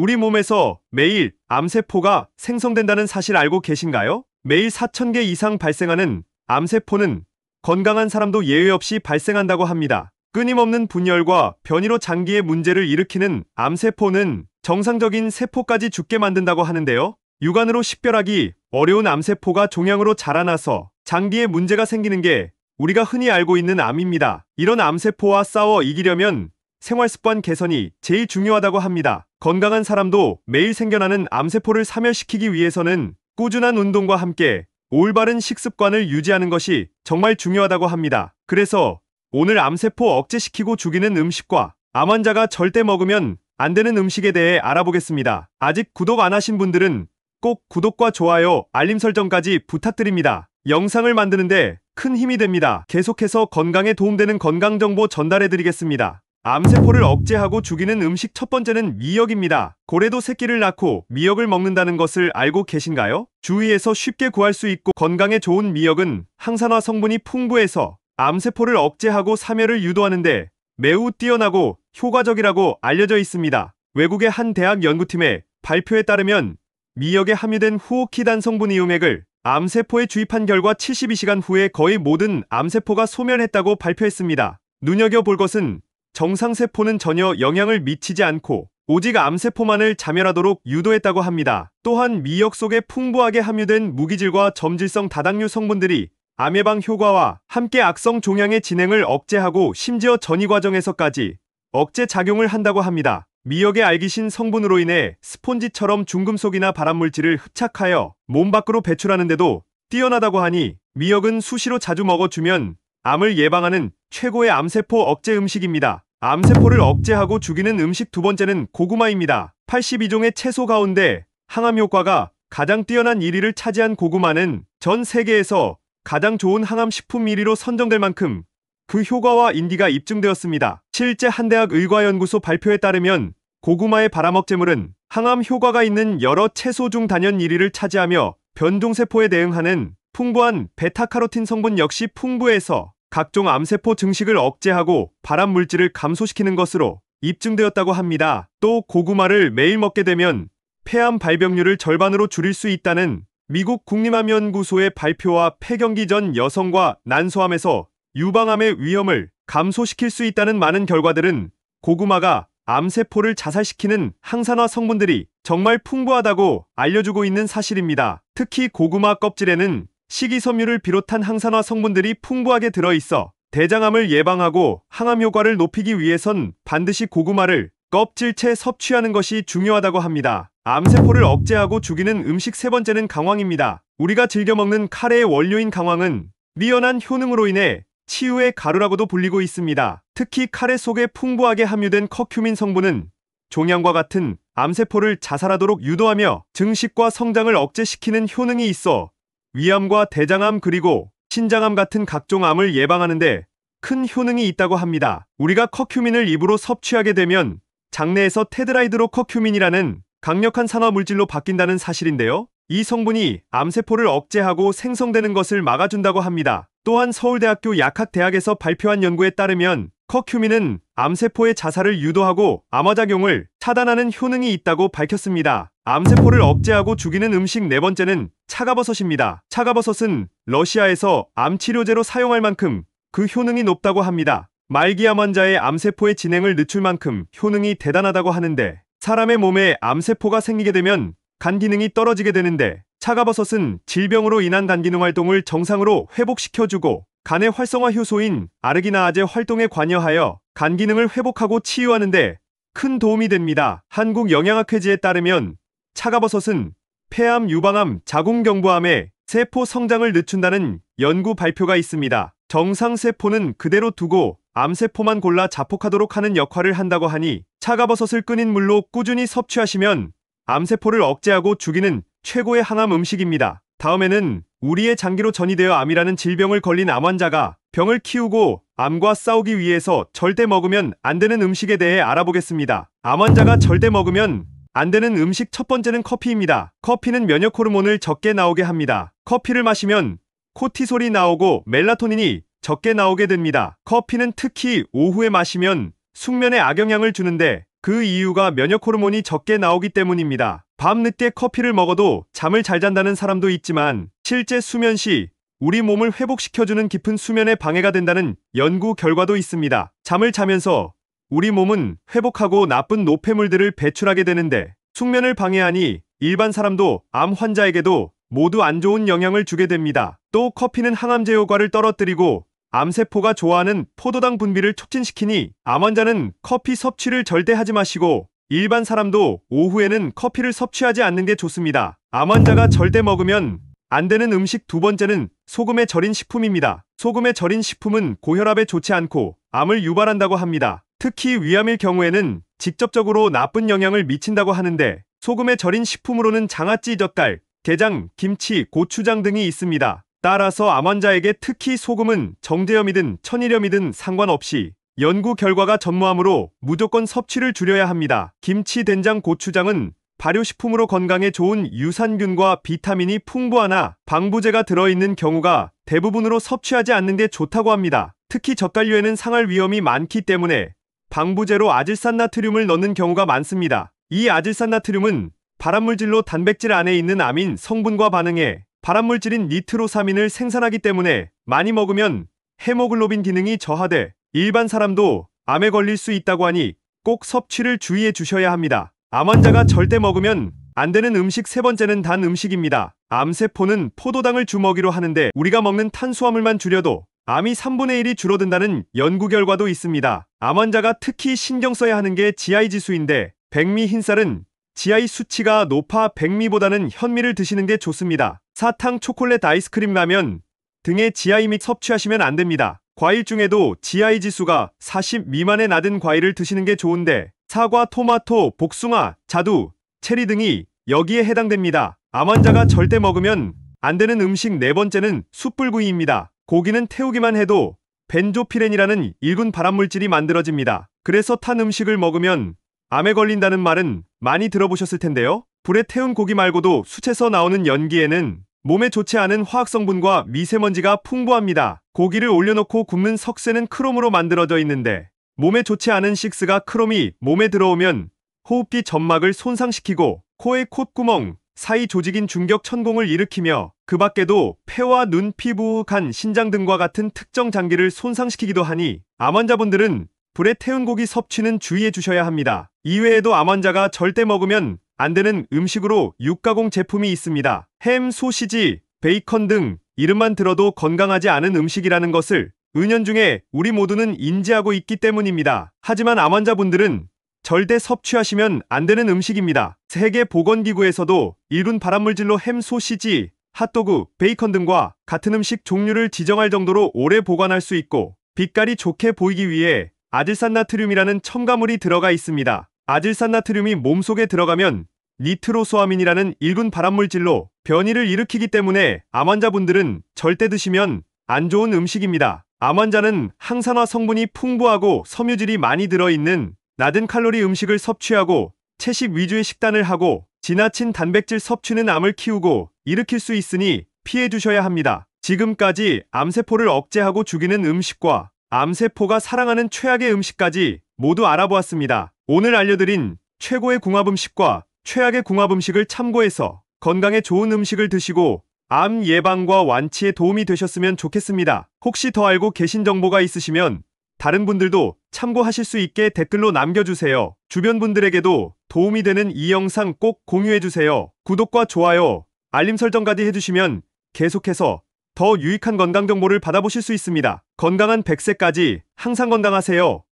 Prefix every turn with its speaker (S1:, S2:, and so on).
S1: 우리 몸에서 매일 암세포가 생성된다는 사실 알고 계신가요? 매일 4,000개 이상 발생하는 암세포는 건강한 사람도 예외 없이 발생한다고 합니다. 끊임없는 분열과 변이로 장기의 문제를 일으키는 암세포는 정상적인 세포까지 죽게 만든다고 하는데요. 육안으로 식별하기 어려운 암세포가 종양으로 자라나서 장기에 문제가 생기는 게 우리가 흔히 알고 있는 암입니다. 이런 암세포와 싸워 이기려면 생활습관 개선이 제일 중요하다고 합니다. 건강한 사람도 매일 생겨나는 암세포를 사멸시키기 위해서는 꾸준한 운동과 함께 올바른 식습관을 유지하는 것이 정말 중요하다고 합니다. 그래서 오늘 암세포 억제시키고 죽이는 음식과 암 환자가 절대 먹으면 안 되는 음식에 대해 알아보겠습니다. 아직 구독 안 하신 분들은 꼭 구독과 좋아요, 알림 설정까지 부탁드립니다. 영상을 만드는데 큰 힘이 됩니다. 계속해서 건강에 도움되는 건강정보 전달해드리겠습니다. 암세포를 억제하고 죽이는 음식 첫 번째는 미역입니다. 고래도 새끼를 낳고 미역을 먹는다는 것을 알고 계신가요? 주위에서 쉽게 구할 수 있고 건강에 좋은 미역은 항산화 성분이 풍부해서 암세포를 억제하고 사멸을 유도하는데 매우 뛰어나고 효과적이라고 알려져 있습니다. 외국의 한 대학 연구팀의 발표에 따르면 미역에 함유된 후오키단 성분 이음액을 암세포에 주입한 결과 72시간 후에 거의 모든 암세포가 소멸했다고 발표했습니다. 눈여겨볼 것은 정상세포는 전혀 영향을 미치지 않고 오직 암세포만을 자멸하도록 유도했다고 합니다. 또한 미역 속에 풍부하게 함유된 무기질과 점질성 다당류 성분들이 암 예방 효과와 함께 악성 종양의 진행을 억제하고 심지어 전이 과정에서까지 억제 작용을 한다고 합니다. 미역의 알기신 성분으로 인해 스폰지처럼 중금속이나 발암물질을 흡착하여 몸 밖으로 배출하는데도 뛰어나다고 하니 미역은 수시로 자주 먹어주면 암을 예방하는 최고의 암세포 억제 음식입니다. 암세포를 억제하고 죽이는 음식 두 번째는 고구마입니다. 82종의 채소 가운데 항암 효과가 가장 뛰어난 1위를 차지한 고구마는 전 세계에서 가장 좋은 항암식품 1위로 선정될 만큼 그 효과와 인기가 입증되었습니다. 실제 한 대학 의과연구소 발표에 따르면 고구마의 발암억제물은 항암 효과가 있는 여러 채소 중 단연 1위를 차지하며 변종세포에 대응하는 풍부한 베타카로틴 성분 역시 풍부해서 각종 암세포 증식을 억제하고 발암 물질을 감소시키는 것으로 입증되었다고 합니다. 또 고구마를 매일 먹게 되면 폐암 발병률을 절반으로 줄일 수 있다는 미국 국립암연구소의 발표와 폐경기 전 여성과 난소암에서 유방암의 위험을 감소시킬 수 있다는 많은 결과들은 고구마가 암세포를 자살시키는 항산화 성분들이 정말 풍부하다고 알려주고 있는 사실입니다. 특히 고구마 껍질에는 식이섬유를 비롯한 항산화 성분들이 풍부하게 들어있어 대장암을 예방하고 항암 효과를 높이기 위해선 반드시 고구마를 껍질채 섭취하는 것이 중요하다고 합니다. 암세포를 억제하고 죽이는 음식 세 번째는 강황입니다. 우리가 즐겨 먹는 카레의 원료인 강황은 리연한 효능으로 인해 치유의 가루라고도 불리고 있습니다. 특히 카레 속에 풍부하게 함유된 커큐민 성분은 종양과 같은 암세포를 자살하도록 유도하며 증식과 성장을 억제시키는 효능이 있어 위암과 대장암 그리고 신장암 같은 각종 암을 예방하는데 큰 효능이 있다고 합니다. 우리가 커큐민을 입으로 섭취하게 되면 장내에서 테드라이드로 커큐민이라는 강력한 산화물질로 바뀐다는 사실인데요. 이 성분이 암세포를 억제하고 생성되는 것을 막아준다고 합니다. 또한 서울대학교 약학대학에서 발표한 연구에 따르면 커큐민은 암세포의 자살을 유도하고 암화작용을 차단하는 효능이 있다고 밝혔습니다. 암세포를 억제하고 죽이는 음식 네 번째는 차가버섯입니다. 차가버섯은 러시아에서 암치료제로 사용할 만큼 그 효능이 높다고 합니다. 말기암 환자의 암세포의 진행을 늦출 만큼 효능이 대단하다고 하는데 사람의 몸에 암세포가 생기게 되면 간 기능이 떨어지게 되는데 차가버섯은 질병으로 인한 간 기능 활동을 정상으로 회복시켜주고 간의 활성화 효소인 아르기나아제 활동에 관여하여 간 기능을 회복하고 치유하는 데 큰 도움이 됩니다. 한국영양학회지에 따르면 차가버섯은 폐암 유방암, 자궁경부암에 세포 성장을 늦춘다는 연구 발표가 있습니다. 정상 세포는 그대로 두고 암세포만 골라 자폭하도록 하는 역할을 한다고 하니 차가버섯을 끓인 물로 꾸준히 섭취하시면 암세포를 억제하고 죽이는 최고의 항암 음식입니다. 다음에는 우리의 장기로 전이되어 암이라는 질병을 걸린 암 환자가 병을 키우고 암과 싸우기 위해서 절대 먹으면 안 되는 음식에 대해 알아보겠습니다. 암 환자가 절대 먹으면 안 되는 음식 첫 번째는 커피입니다. 커피는 면역 호르몬을 적게 나오게 합니다. 커피를 마시면 코티솔이 나오고 멜라토닌이 적게 나오게 됩니다. 커피는 특히 오후에 마시면 숙면에 악영향을 주는데 그 이유가 면역 호르몬이 적게 나오기 때문입니다. 밤늦게 커피를 먹어도 잠을 잘 잔다는 사람도 있지만 실제 수면 시 우리 몸을 회복시켜주는 깊은 수면에 방해가 된다는 연구 결과도 있습니다. 잠을 자면서 우리 몸은 회복하고 나쁜 노폐물들을 배출하게 되는데 숙면을 방해하니 일반 사람도 암 환자에게도 모두 안 좋은 영향을 주게 됩니다. 또 커피는 항암제 효과를 떨어뜨리고 암세포가 좋아하는 포도당 분비를 촉진시키니 암 환자는 커피 섭취를 절대 하지 마시고 일반 사람도 오후에는 커피를 섭취하지 않는 게 좋습니다. 암 환자가 절대 먹으면 안 되는 음식 두 번째는 소금에 절인 식품입니다. 소금에 절인 식품은 고혈압에 좋지 않고 암을 유발한다고 합니다. 특히 위암일 경우에는 직접적으로 나쁜 영향을 미친다고 하는데 소금에 절인 식품으로는 장아찌, 젓갈, 게장, 김치, 고추장 등이 있습니다. 따라서 암 환자에게 특히 소금은 정제염이든 천일염이든 상관없이 연구 결과가 전무하므로 무조건 섭취를 줄여야 합니다. 김치, 된장, 고추장은 발효식품으로 건강에 좋은 유산균과 비타민이 풍부하나 방부제가 들어있는 경우가 대부분으로 섭취하지 않는 게 좋다고 합니다. 특히 젓갈류에는 상할 위험이 많기 때문에 방부제로 아질산나트륨을 넣는 경우가 많습니다. 이 아질산나트륨은 발암물질로 단백질 안에 있는 아민 성분과 반응해 발암물질인 니트로사민을 생산하기 때문에 많이 먹으면 헤모글로빈 기능이 저하돼 일반 사람도 암에 걸릴 수 있다고 하니 꼭 섭취를 주의해 주셔야 합니다. 암 환자가 절대 먹으면 안 되는 음식 세 번째는 단 음식입니다. 암세포는 포도당을 주먹이로 하는데 우리가 먹는 탄수화물만 줄여도 암이 3분의 1이 줄어든다는 연구 결과도 있습니다. 암 환자가 특히 신경 써야 하는 게 GI 지수인데 백미 흰쌀은 GI 수치가 높아 백미보다는 현미를 드시는 게 좋습니다. 사탕, 초콜릿, 아이스크림, 라면 등의 GI 및 섭취하시면 안 됩니다. 과일 중에도 GI 지수가 40 미만에 낮은 과일을 드시는 게 좋은데 사과, 토마토, 복숭아, 자두, 체리 등이 여기에 해당됩니다. 암환자가 절대 먹으면 안 되는 음식 네 번째는 숯불구이입니다. 고기는 태우기만 해도 벤조피렌이라는 일군 발암물질이 만들어집니다. 그래서 탄 음식을 먹으면 암에 걸린다는 말은 많이 들어보셨을 텐데요. 불에 태운 고기 말고도 숯에서 나오는 연기에는 몸에 좋지 않은 화학성분과 미세먼지가 풍부합니다. 고기를 올려놓고 굽는 석쇠는 크롬으로 만들어져 있는데 몸에 좋지 않은 식스가 크롬이 몸에 들어오면 호흡기 점막을 손상시키고 코의 콧구멍 사이 조직인 중격 천공을 일으키며 그 밖에도 폐와 눈, 피부, 간, 신장 등과 같은 특정 장기를 손상시키기도 하니 암 환자분들은 불에 태운 고기 섭취는 주의해 주셔야 합니다. 이외에도 암 환자가 절대 먹으면 안 되는 음식으로 육가공 제품이 있습니다. 햄, 소시지, 베이컨 등 이름만 들어도 건강하지 않은 음식이라는 것을 은연중에 우리 모두는 인지하고 있기 때문입니다. 하지만 암 환자분들은 절대 섭취하시면 안 되는 음식입니다. 세계보건기구에서도 이룬 발암물질로 햄, 소시지, 핫도그, 베이컨 등과 같은 음식 종류를 지정할 정도로 오래 보관할 수 있고 빛깔이 좋게 보이기 위해 아질산 나트륨이라는 첨가물이 들어가 있습니다. 아질산나트륨이 몸속에 들어가면 니트로소아민이라는 일군 발암물질로 변이를 일으키기 때문에 암 환자분들은 절대 드시면 안 좋은 음식입니다. 암 환자는 항산화 성분이 풍부하고 섬유질이 많이 들어있는 낮은 칼로리 음식을 섭취하고 채식 위주의 식단을 하고 지나친 단백질 섭취는 암을 키우고 일으킬 수 있으니 피해 주셔야 합니다. 지금까지 암세포를 억제하고 죽이는 음식과 암세포가 사랑하는 최악의 음식까지 모두 알아보았습니다. 오늘 알려드린 최고의 궁합 음식과 최악의 궁합 음식을 참고해서 건강에 좋은 음식을 드시고 암 예방과 완치에 도움이 되셨으면 좋겠습니다. 혹시 더 알고 계신 정보가 있으시면 다른 분들도 참고하실 수 있게 댓글로 남겨주세요. 주변 분들에게도 도움이 되는 이 영상 꼭 공유해주세요. 구독과 좋아요, 알림 설정까지 해주시면 계속해서 더 유익한 건강 정보를 받아보실 수 있습니다. 건강한 1 0 0세까지 항상 건강하세요.